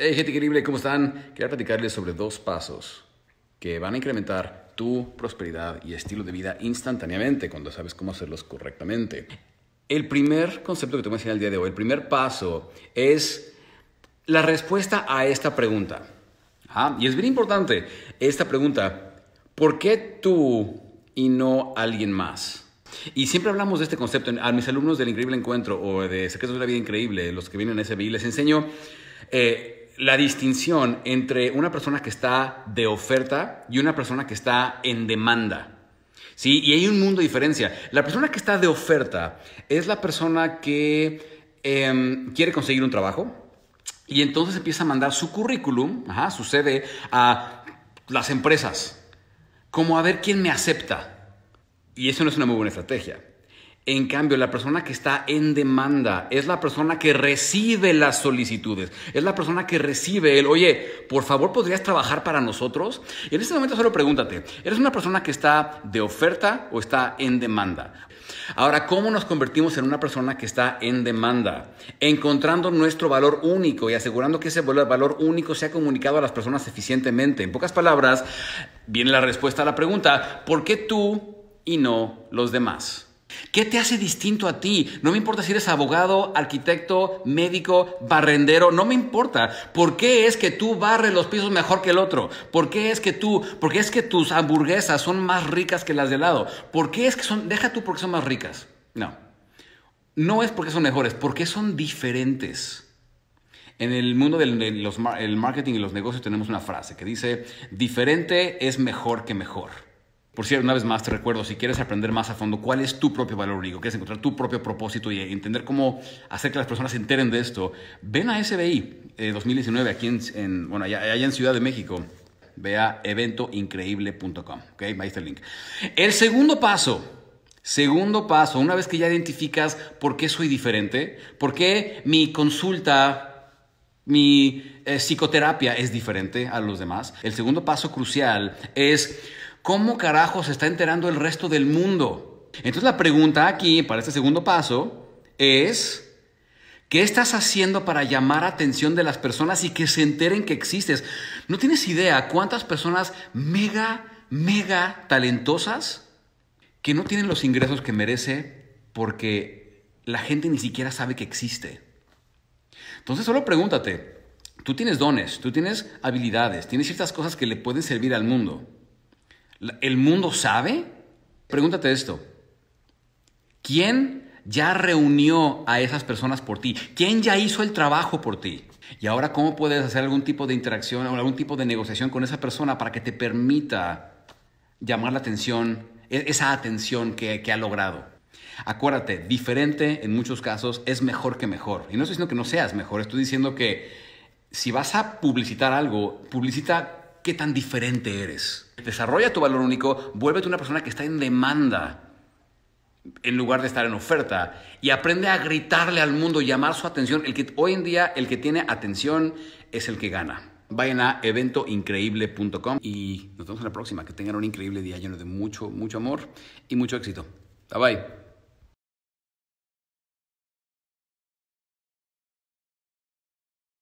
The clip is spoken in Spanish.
Hey gente increíble, ¿cómo están? Quería platicarles sobre dos pasos que van a incrementar tu prosperidad y estilo de vida instantáneamente cuando sabes cómo hacerlos correctamente. El primer concepto que te voy a enseñar el día de hoy, el primer paso es la respuesta a esta pregunta. y es bien importante esta pregunta, ¿por qué tú y no alguien más? Y siempre hablamos de este concepto. A mis alumnos del Increíble Encuentro o de Secretos de la Vida Increíble, los que vienen a SBI, les enseño eh, la distinción entre una persona que está de oferta y una persona que está en demanda. ¿Sí? Y hay un mundo de diferencia. La persona que está de oferta es la persona que em, quiere conseguir un trabajo y entonces empieza a mandar su currículum, su CV, a las empresas, como a ver quién me acepta. Y eso no es una muy buena estrategia. En cambio, la persona que está en demanda es la persona que recibe las solicitudes, es la persona que recibe el, oye, por favor, ¿podrías trabajar para nosotros? Y en este momento solo pregúntate, ¿eres una persona que está de oferta o está en demanda? Ahora, ¿cómo nos convertimos en una persona que está en demanda? Encontrando nuestro valor único y asegurando que ese valor único sea comunicado a las personas eficientemente. En pocas palabras, viene la respuesta a la pregunta, ¿por qué tú y no los demás? ¿Qué te hace distinto a ti? No me importa si eres abogado, arquitecto, médico, barrendero, no me importa. ¿Por qué es que tú barres los pisos mejor que el otro? ¿Por qué es que tú, por qué es que tus hamburguesas son más ricas que las de lado? ¿Por qué es que son, deja tú porque son más ricas? No. No es porque son mejores, porque son diferentes. En el mundo del marketing y los negocios tenemos una frase que dice, diferente es mejor que mejor. Por cierto, una vez más te recuerdo, si quieres aprender más a fondo cuál es tu propio valor único, quieres encontrar tu propio propósito y entender cómo hacer que las personas se enteren de esto, ven a SBI 2019 eh, aquí en, bueno, allá, en Ciudad de México. Vea a eventoincreíble.com. ¿ok? ahí el link. El segundo paso, segundo paso, una vez que ya identificas por qué soy diferente, por qué mi consulta, mi eh, psicoterapia es diferente a los demás, el segundo paso crucial es ¿cómo carajo se está enterando el resto del mundo? Entonces la pregunta aquí, para este segundo paso, es... ¿Qué estás haciendo para llamar atención de las personas y que se enteren que existes? No tienes idea cuántas personas mega, mega talentosas que no tienen los ingresos que merece porque la gente ni siquiera sabe que existe. Entonces solo pregúntate, tú tienes dones, tú tienes habilidades, tienes ciertas cosas que le pueden servir al mundo. ¿El mundo sabe? Pregúntate esto. ¿Quién ya reunió a esas personas por ti? ¿Quién ya hizo el trabajo por ti? Y ahora, ¿cómo puedes hacer algún tipo de interacción o algún tipo de negociación con esa persona para que te permita llamar la atención, e, esa atención que, ha logrado? Acuérdate, diferente en muchos casos es mejor que mejor. Y no estoy diciendo que no seas mejor, estoy diciendo que si vas a publicitar algo, publicita qué tan diferente eres desarrolla tu valor único, vuélvete una persona que está en demanda en lugar de estar en oferta y aprende a gritarle al mundo, llamar su atención. El que, hoy en día el que tiene atención es el que gana. Vayan a eventoincreíble.com y nos vemos en la próxima. Que tengan un increíble día lleno de mucho, mucho amor y mucho éxito. Bye bye.